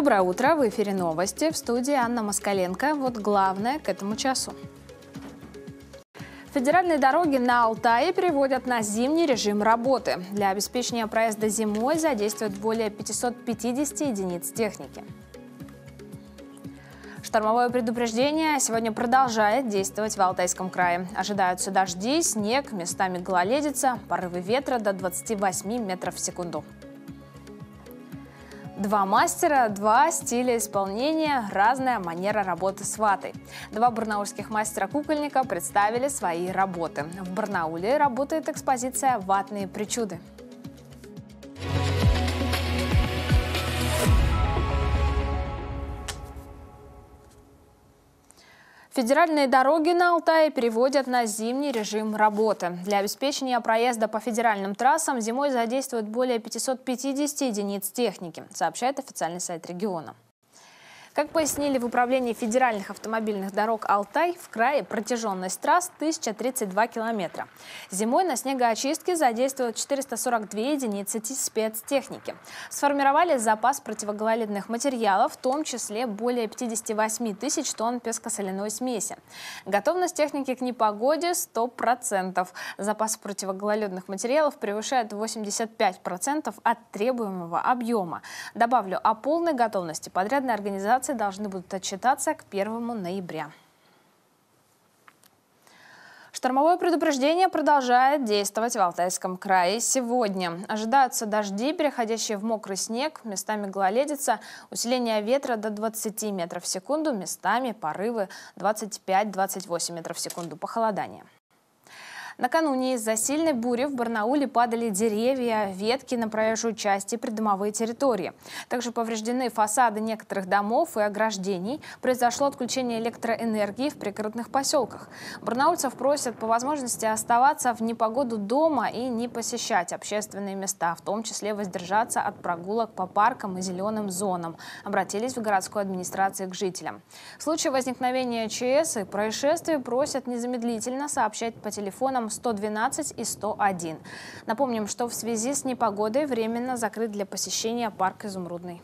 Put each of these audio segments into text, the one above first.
Доброе утро, в эфире новости, в студии Анна Москаленко. Вот главное к этому часу. Федеральные дороги на Алтае переводят на зимний режим работы. Для обеспечения проезда зимой задействуют более 550 единиц техники. Штормовое предупреждение сегодня продолжает действовать в Алтайском крае. Ожидаются дожди, снег, местами гололедица, порывы ветра до 28 метров в секунду. Два мастера, два стиля исполнения, разная манера работы с ватой. Два барнаульских мастера-кукольника представили свои работы. В Барнауле работает экспозиция «Ватные причуды». Федеральные дороги на Алтае переводят на зимний режим работы. Для обеспечения проезда по федеральным трассам зимой задействуют более 550 единиц техники, сообщает официальный сайт региона. Как пояснили в Управлении федеральных автомобильных дорог Алтай, в крае протяженность трасс 1032 километра. Зимой на снегоочистке задействуют 442 единицы спецтехники. Сформировали запас противогололедных материалов, в том числе более 58 тысяч тонн песко пескосоляной смеси. Готовность техники к непогоде 100%. Запас противогололедных материалов превышает 85% от требуемого объема. Добавлю, о полной готовности подрядной организации организации должны будут отчитаться к 1 ноября. Штормовое предупреждение продолжает действовать в Алтайском крае сегодня. Ожидаются дожди, переходящие в мокрый снег, местами гололедица, усиление ветра до 20 метров в секунду, местами порывы 25-28 метров в секунду, похолодание. Накануне из-за сильной бури в Барнауле падали деревья, ветки на проезжую часть и придомовые территории. Также повреждены фасады некоторых домов и ограждений. Произошло отключение электроэнергии в пригородных поселках. Барнаульцев просят по возможности оставаться в непогоду дома и не посещать общественные места, в том числе воздержаться от прогулок по паркам и зеленым зонам. Обратились в городскую администрацию к жителям. В случае возникновения ЧС и происшествий просят незамедлительно сообщать по телефонам номером 112 и 101. Напомним, что в связи с непогодой временно закрыт для посещения парк «Изумрудный».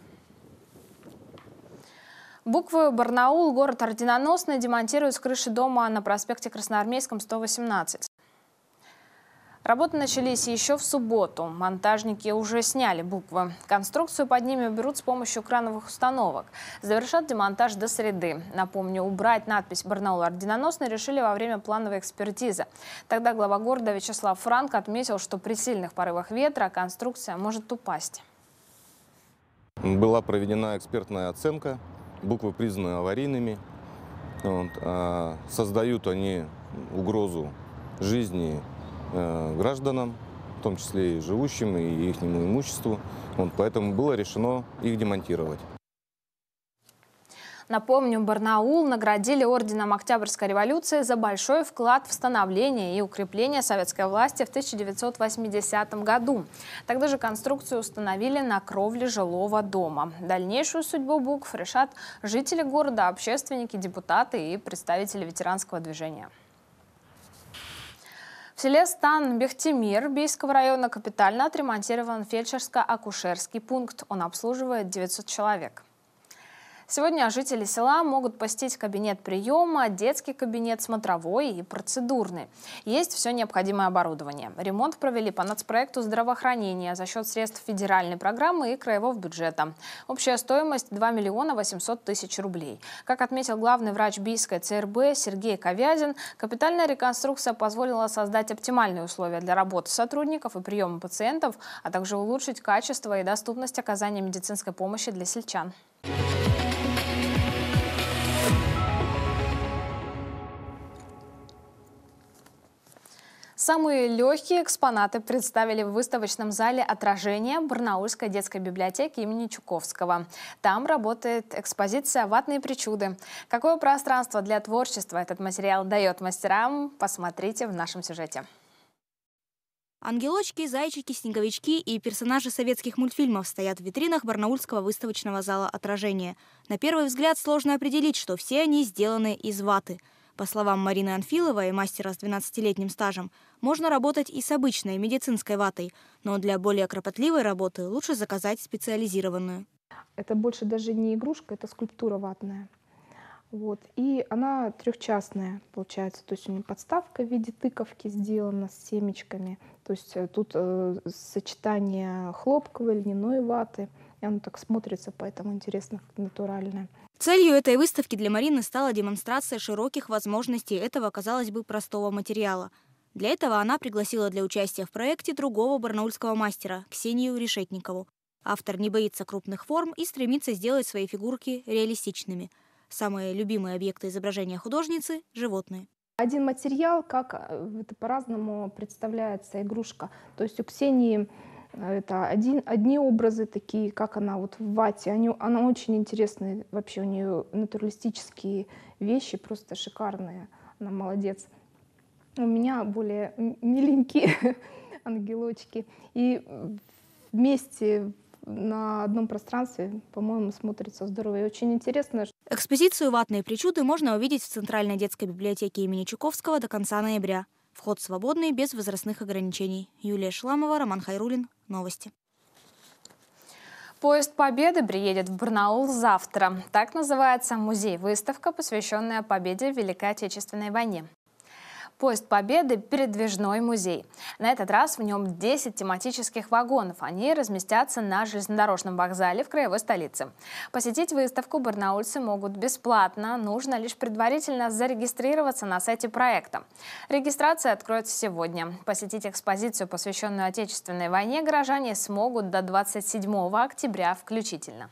Буквы «Барнаул» город орденоносный демонтируют с крыши дома на проспекте Красноармейском, 118. Работы начались еще в субботу. Монтажники уже сняли буквы. Конструкцию под ними уберут с помощью крановых установок. Завершат демонтаж до среды. Напомню, убрать надпись «Барнаул орденоносный» решили во время плановой экспертизы. Тогда глава города Вячеслав Франк отметил, что при сильных порывах ветра конструкция может упасть. Была проведена экспертная оценка. Буквы признаны аварийными. Вот. А создают они угрозу жизни Э, гражданам, в том числе и живущим, и их имуществу. Вот, поэтому было решено их демонтировать. Напомню, Барнаул наградили орденом Октябрьской революции за большой вклад в становление и укрепление советской власти в 1980 году. Тогда же конструкцию установили на кровле жилого дома. Дальнейшую судьбу букв решат жители города, общественники, депутаты и представители ветеранского движения. В селе Стан-Бехтемир Бийского района капитально отремонтирован фельдшерско-акушерский пункт. Он обслуживает 900 человек. Сегодня жители села могут посетить кабинет приема, детский кабинет смотровой и процедурный. Есть все необходимое оборудование. Ремонт провели по нацпроекту здравоохранения за счет средств федеральной программы и краевого бюджета. Общая стоимость 2 миллиона 800 тысяч рублей. Как отметил главный врач Бийской ЦРБ Сергей Ковязин, капитальная реконструкция позволила создать оптимальные условия для работы сотрудников и приема пациентов, а также улучшить качество и доступность оказания медицинской помощи для сельчан. Самые легкие экспонаты представили в выставочном зале «Отражение» Барнаульской детской библиотеки имени Чуковского. Там работает экспозиция «Ватные причуды». Какое пространство для творчества этот материал дает мастерам, посмотрите в нашем сюжете. Ангелочки, зайчики, снеговички и персонажи советских мультфильмов стоят в витринах Барнаульского выставочного зала «Отражение». На первый взгляд сложно определить, что все они сделаны из ваты – по словам Марины Анфиловой, мастера с 12-летним стажем, можно работать и с обычной медицинской ватой, но для более кропотливой работы лучше заказать специализированную. Это больше даже не игрушка, это скульптура ватная. Вот. И она трехчастная получается, то есть у нее подставка в виде тыковки сделана с семечками. То есть э, тут э, сочетание хлопковой, льняной ваты – и оно так смотрится, поэтому интересно, натурально. Целью этой выставки для Марины стала демонстрация широких возможностей этого, казалось бы, простого материала. Для этого она пригласила для участия в проекте другого барнаульского мастера, Ксению Решетникову. Автор не боится крупных форм и стремится сделать свои фигурки реалистичными. Самые любимые объекты изображения художницы — животные. Один материал, как э, это по-разному представляется игрушка. То есть у Ксении это один, одни образы такие, как она вот в вате. Они, она очень интересная, вообще у нее натуралистические вещи, просто шикарные. Она молодец. У меня более миленькие ангелочки. И вместе на одном пространстве, по-моему, смотрится здорово. И очень интересно. Экспозицию «Ватные причуды» можно увидеть в Центральной детской библиотеке имени Чуковского до конца ноября. Вход свободный, без возрастных ограничений. Юлия Шламова, Роман Хайрулин. Новости. Поезд Победы приедет в Барнаул завтра. Так называется музей-выставка, посвященная победе в Великой Отечественной войне. Поезд Победы – передвижной музей. На этот раз в нем 10 тематических вагонов. Они разместятся на железнодорожном вокзале в краевой столице. Посетить выставку барнаульцы могут бесплатно. Нужно лишь предварительно зарегистрироваться на сайте проекта. Регистрация откроется сегодня. Посетить экспозицию, посвященную Отечественной войне, горожане смогут до 27 октября включительно.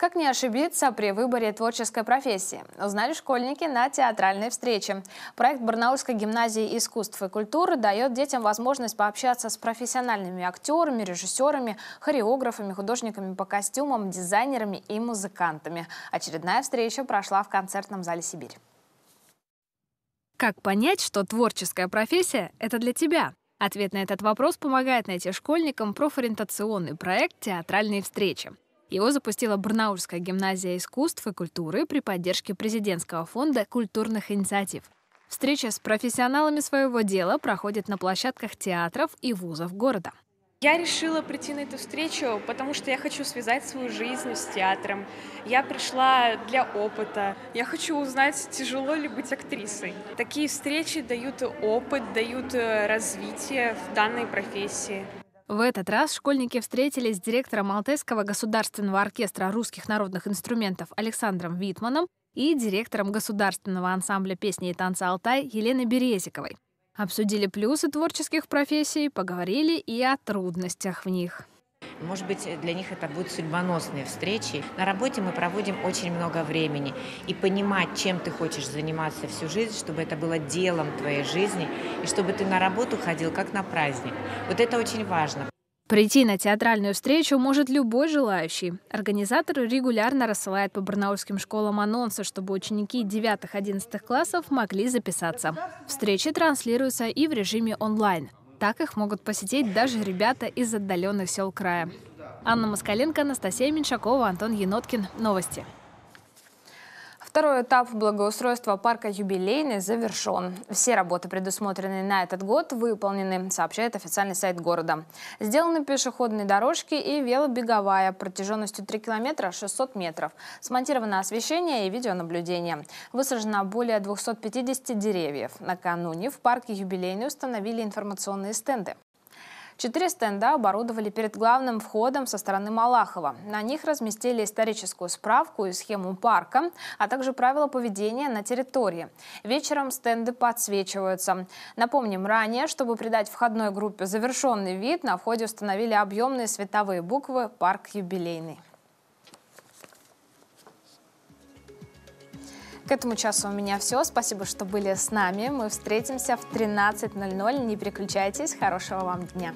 Как не ошибиться при выборе творческой профессии? Узнали школьники на театральной встрече. Проект Барнаульской гимназии искусств и культуры дает детям возможность пообщаться с профессиональными актерами, режиссерами, хореографами, художниками по костюмам, дизайнерами и музыкантами. Очередная встреча прошла в концертном зале «Сибирь». Как понять, что творческая профессия – это для тебя? Ответ на этот вопрос помогает найти школьникам профориентационный проект «Театральные встречи». Его запустила Барнаульская гимназия искусств и культуры при поддержке президентского фонда культурных инициатив. Встреча с профессионалами своего дела проходит на площадках театров и вузов города. Я решила прийти на эту встречу, потому что я хочу связать свою жизнь с театром. Я пришла для опыта. Я хочу узнать, тяжело ли быть актрисой. Такие встречи дают опыт, дают э, развитие в данной профессии. В этот раз школьники встретились с директором Алтайского государственного оркестра русских народных инструментов Александром Витманом и директором государственного ансамбля песни и танца «Алтай» Еленой Березиковой. Обсудили плюсы творческих профессий, поговорили и о трудностях в них. Может быть, э, для них это будут судьбоносные встречи. На работе мы проводим очень много времени. И понимать, чем ты хочешь заниматься всю жизнь, чтобы это было делом твоей жизни, и чтобы ты на работу ходил как на праздник. Вот это очень важно. Прийти на театральную встречу может любой желающий. Организатор регулярно рассылает по барнаульским школам анонсы, чтобы ученики 9-11 классов могли записаться. Встречи транслируются и в режиме онлайн – так их могут посетить даже ребята из отдаленных сел края. Анна Москаленко, Анастасия Меньшакова, Антон Еноткин. Новости. Второй этап благоустройства парка «Юбилейный» завершен. Все работы, предусмотренные на этот год, выполнены, сообщает официальный сайт города. Сделаны пешеходные дорожки и велобеговая протяженностью 3 километра 600 метров. Смонтировано освещение и видеонаблюдение. Высажено более 250 деревьев. Накануне в парке «Юбилейный» установили информационные стенды. Четыре стенда оборудовали перед главным входом со стороны Малахова. На них разместили историческую справку и схему парка, а также правила поведения на территории. Вечером стенды подсвечиваются. Напомним, ранее, чтобы придать входной группе завершенный вид, на входе установили объемные световые буквы «Парк юбилейный». К этому часу у меня все. Спасибо, что были с нами. Мы встретимся в 13.00. Не переключайтесь. Хорошего вам дня.